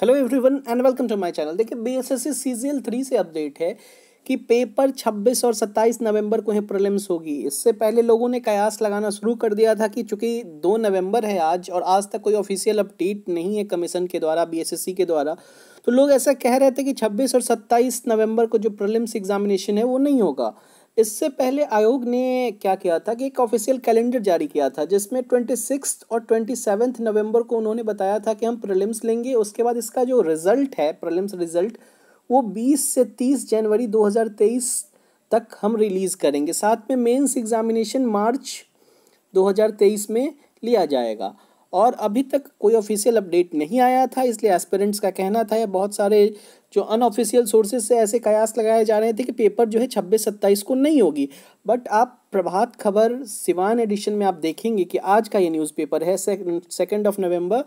hello everyone and welcome to my channel देखिए B S S C three से update है कि paper 26 और 27 नवंबर को है प्रीलिम्स होगी इससे पहले लोगों ने कयास लगाना शुरू कर दिया था कि चूंकि 2 नवंबर है आज और आज तक कोई ऑफिशियल अपडेट नहीं है कमीशन के द्वारा बीएसएससी के द्वारा तो लोग ऐसा कह रहे थे कि 26 और 27 नवंबर को जो प्रलिम्स एग्जामिनेशन है वो नहीं होगा इससे पहले आयोग ने क्या किया था कि एक ऑफिशियल कैलेंडर जारी किया था जिसमें ट्वेंटी सिक्स और ट्वेंटी सेवन्थ नवम्बर को उन्होंने बताया था कि हम प्रलिम्स लेंगे उसके बाद इसका जो रिजल्ट है प्रलिम्स रिजल्ट वो बीस से तीस जनवरी दो हज़ार तेईस तक हम रिलीज़ करेंगे साथ में मेंस एग्ज़ामिनेशन मार्च तेईस में लिया जाएगा और अभी तक कोई ऑफिशियल अपडेट नहीं आया था इसलिए एस्पेरेंट्स का कहना था या बहुत सारे जो अनऑफिशियल सोर्सेज से ऐसे कयास लगाए जा रहे थे कि पेपर जो है छब्बीस सत्ताईस को नहीं होगी बट आप प्रभात खबर सिवान एडिशन में आप देखेंगे कि आज का ये न्यूज़पेपर है सेकेंड ऑफ नवम्बर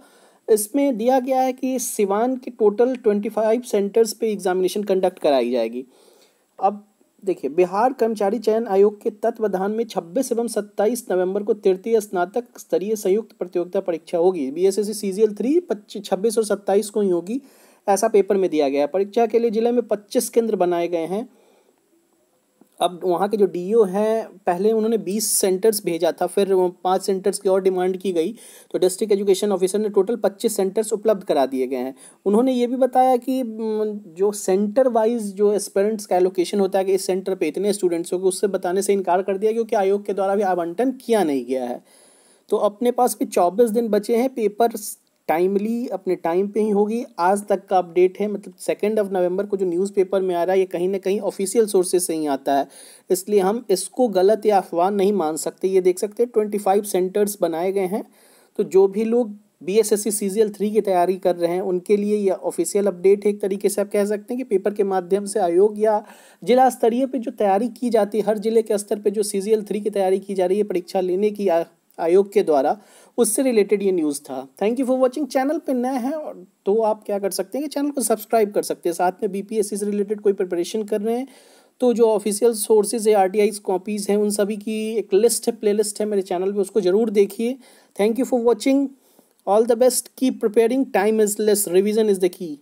इसमें दिया गया है कि सिवान के टोटल ट्वेंटी फाइव सेंटर्स पे एग्जामिनेशन कंडक्ट कराई जाएगी अब देखिए बिहार कर्मचारी चयन आयोग के तत्वधान में 26 एवं 27 नवंबर को तृतीय स्नातक स्तरीय संयुक्त प्रतियोगिता परीक्षा होगी B S S C C G L three छब्बीस और 27 को ही होगी ऐसा पेपर में दिया गया परीक्षा के लिए जिले में 25 केंद्र बनाए गए हैं अब वहाँ के जो डीईओ e हैं पहले उन्होंने बीस सेंटर्स भेजा था फिर पाँच सेंटर्स की और डिमांड की गई तो डिस्ट्रिक्ट एजुकेशन ऑफिसर ने टोटल पच्चीस सेंटर्स उपलब्ध करा दिए गए हैं उन्होंने ये भी बताया कि जो सेंटर वाइज जो एस्पेरेंट्स का एलोकेशन होता है कि इस सेंटर पे इतने स्टूडेंट्स हो गए उससे बताने से इनकार कर दिया क्योंकि आयोग के द्वारा भी आवंटन किया नहीं गया है तो अपने पास भी चौबीस दिन बचे हैं पेपर टाइमली अपने टाइम पे ही होगी आज तक का अपडेट है मतलब सेकेंड ऑफ नवंबर को जो न्यूज़पेपर में आ रहा है ये कहीं ना कहीं ऑफिशियल सोर्सेज से ही आता है इसलिए हम इसको गलत या अफवाह नहीं मान सकते ये देख सकते हैं ट्वेंटी फाइव सेंटर्स बनाए गए हैं तो जो भी लोग B S S C C G L three की तैयारी कर रहे हैं उनके लिए यह ऑफिशियल अपडेट है एक तरीके से आप कह सकते हैं कि पेपर के माध्यम से आयोग या जिला स्तरीय पे जो तैयारी की जाती है हर जिले के स्तर पे जो सी जी एल थ्री की तैयारी की जा रही है परीक्षा लेने की आयोग के द्वारा उससे रिलेटेड ये न्यूज़ था thank you for watching channel पर नए हैं और तो आप क्या कर सकते हैं कि चैनल को सब्सक्राइब कर सकते हैं साथ में बी से रिलेटेड कोई प्रिपरेशन कर रहे हैं तो जो ऑफिशियल सोर्सेज है आर टी आई कॉपीज़ हैं उन सभी की एक लिस्ट है प्ले लिस्ट है मेरे चैनल पे उसको ज़रूर देखिए thank you for watching all the best keep preparing time is less revision is the की